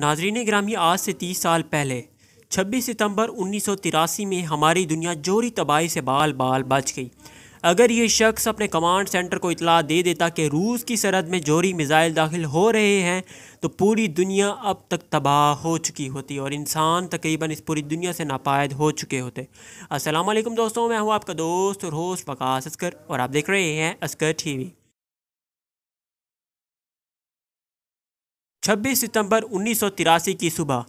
नाजरीन ग्रामी आज से 30 साल पहले 26 सितंबर उन्नीस में हमारी दुनिया जोरी तबाही से बाल बाल बच गई अगर ये शख्स अपने कमांड सेंटर को इतला दे देता कि रूस की सरहद में जोरी मिज़ाइल दाखिल हो रहे हैं तो पूरी दुनिया अब तक तबाह हो चुकी होती और इंसान तकरीबन इस पूरी दुनिया से नापायद हो चुके होते असलम दोस्तों मैं हूँ आपका दोस्त और होस्ट वकास असकर और आप देख रहे हैं असकर टी 26 सितंबर उन्नीस की सुबह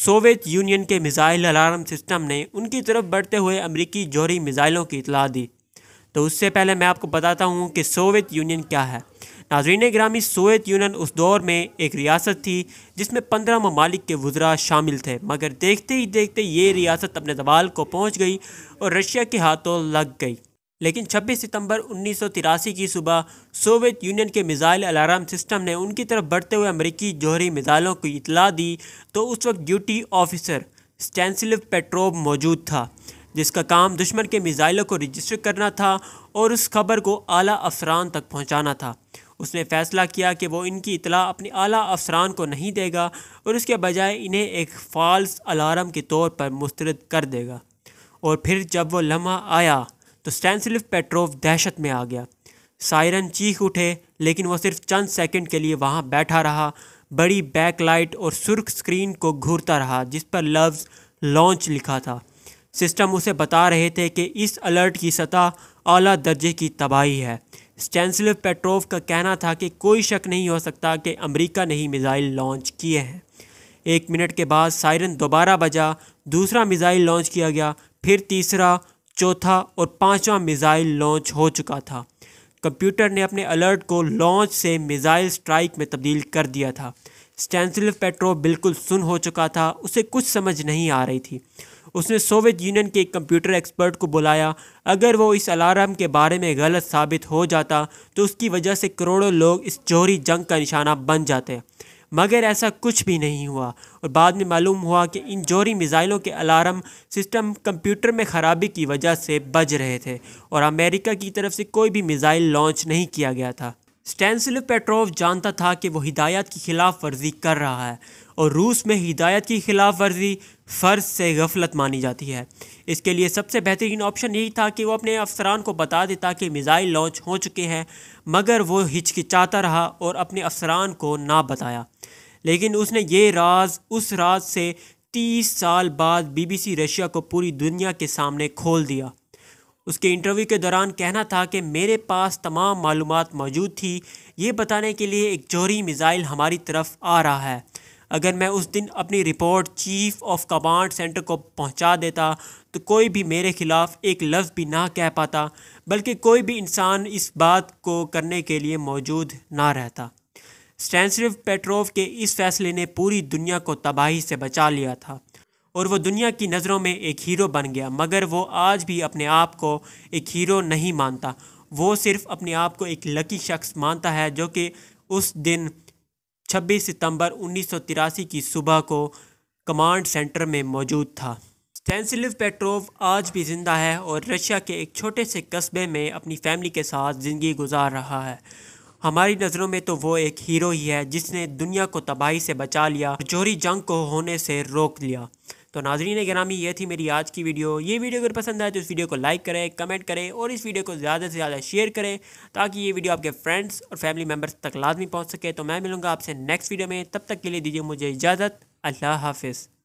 सोवियत यूनियन के मिज़ाइल अलार्म सिस्टम ने उनकी तरफ बढ़ते हुए अमरीकी जोहरी मिज़ाइलों की इतला दी तो उससे पहले मैं आपको बताता हूँ कि सोवियत यूनियन क्या है नाजरीन ग्रामी सोवियत यूनियन उस दौर में एक रियासत थी जिसमें पंद्रह ममालिक के वज्रा शामिल थे मगर देखते ही देखते ये रियासत अपने दबाल को पहुँच गई और रशिया के हाथों लग गई लेकिन 26 सितंबर उन्नीस की सुबह सोवियत यूनियन के मिज़ाइल अलार्म सिस्टम ने उनकी तरफ बढ़ते हुए अमरीकी जौहरी मिज़ाइलों की इतला दी तो उस वक्त ड्यूटी ऑफिसर स्टेंसिलिव पेट्रोव मौजूद था जिसका काम दुश्मन के मिज़ाइलों को रजिस्टर करना था और उस खबर को आला अफसरान तक पहुँचाना था उसने फैसला किया कि वो इनकी इतला अपने आला अफसरान को नहीं देगा और उसके बजाय इन्हें एक फॉल्स अलार्म के तौर पर मुस्तरद कर देगा और फिर जब वो लम्हा आया तो स्टैंसिलिव पेट्रोव दहशत में आ गया सायरन चीख उठे लेकिन वह सिर्फ चंद सेकंड के लिए वहाँ बैठा रहा बड़ी बैक लाइट और सुर्ख स्क्रीन को घूरता रहा जिस पर लफ्ज़ लॉन्च लिखा था सिस्टम उसे बता रहे थे कि इस अलर्ट की सतह अला दर्जे की तबाही है स्टैंसलिव पेट्रोव का कहना था कि कोई शक नहीं हो सकता कि अमरीका ने ही मिज़ाइल लॉन्च किए हैं एक मिनट के बाद सायरन दोबारा बजा दूसरा मिज़ाइल लॉन्च किया गया फिर तीसरा चौथा और पांचवा मिज़ाइल लॉन्च हो चुका था कंप्यूटर ने अपने अलर्ट को लॉन्च से मिज़ाइल स्ट्राइक में तब्दील कर दिया था स्टैंसिल पेट्रो बिल्कुल सुन हो चुका था उसे कुछ समझ नहीं आ रही थी उसने सोवियत यूनियन के एक कंप्यूटर एक्सपर्ट को बुलाया अगर वो इस अलार्म के बारे में गलत साबित हो जाता तो उसकी वजह से करोड़ों लोग इस जोहरी जंग का निशाना बन जाते मगर ऐसा कुछ भी नहीं हुआ और बाद में मालूम हुआ कि इन जोहरी मिज़ाइलों के अलार्म सिस्टम कंप्यूटर में ख़राबी की वजह से बज रहे थे और अमेरिका की तरफ से कोई भी मिज़ाइल लॉन्च नहीं किया गया था स्टैंसिल पेट्रोव जानता था कि वो हिदायत की खिलाफ वर्जी कर रहा है और रूस में हिदायत की खिलाफ वर्जी फ़र्ज से गफलत मानी जाती है इसके लिए सबसे बेहतरीन ऑप्शन यही था कि वो अपने अफसरान को बता देता कि मिज़ाइल लॉन्च हो चुके हैं मगर वो हिचकिचाता रहा और अपने अफसरान को ना बताया लेकिन उसने ये राज उस राज से तीस साल बाद बीबीसी रशिया को पूरी दुनिया के सामने खोल दिया उसके इंटरव्यू के दौरान कहना था कि मेरे पास तमाम मालूम मौजूद थी ये बताने के लिए एक जोहरी मिज़ाइल हमारी तरफ आ रहा है अगर मैं उस दिन अपनी report chief of command centre को पहुंचा देता तो कोई भी मेरे ख़िलाफ़ एक लफ्ज़ भी ना कह पाता बल्कि कोई भी इंसान इस बात को करने के लिए मौजूद ना रहता स्टैंसिव पेट्रोव के इस फैसले ने पूरी दुनिया को तबाही से बचा लिया था और वो दुनिया की नज़रों में एक हीरो बन गया मगर वो आज भी अपने आप को एक हीरो नहीं मानता वो सिर्फ अपने आप को एक लकी शख्स मानता है जो कि उस दिन 26 सितंबर उन्नीस की सुबह को कमांड सेंटर में मौजूद था स्टेंसिलिव पेट्रोव आज भी ज़िंदा है और रशिया के एक छोटे से कस्बे में अपनी फैमिली के साथ ज़िंदगी गुजार रहा है हमारी नज़रों में तो वो एक हीरो ही है जिसने दुनिया को तबाही से बचा लिया जोहरी जंग को होने से रोक लिया तो नाजरीन ग्रामी ये थी मेरी आज की वीडियो ये वीडियो अगर पसंद आए तो इस वीडियो को लाइक करें कमेंट करें और इस वीडियो को ज़्यादा से ज़्यादा शेयर करें ताकि ये वीडियो आपके फ्रेंड्स और फैमिली मेम्बर्स तक लाजमी पहुँच सके तो मैं मिलूँगा आपसे नेक्स्ट वीडियो में तब तक के लिए दीजिए मुझे इजाज़त अल्लाह हाफिज़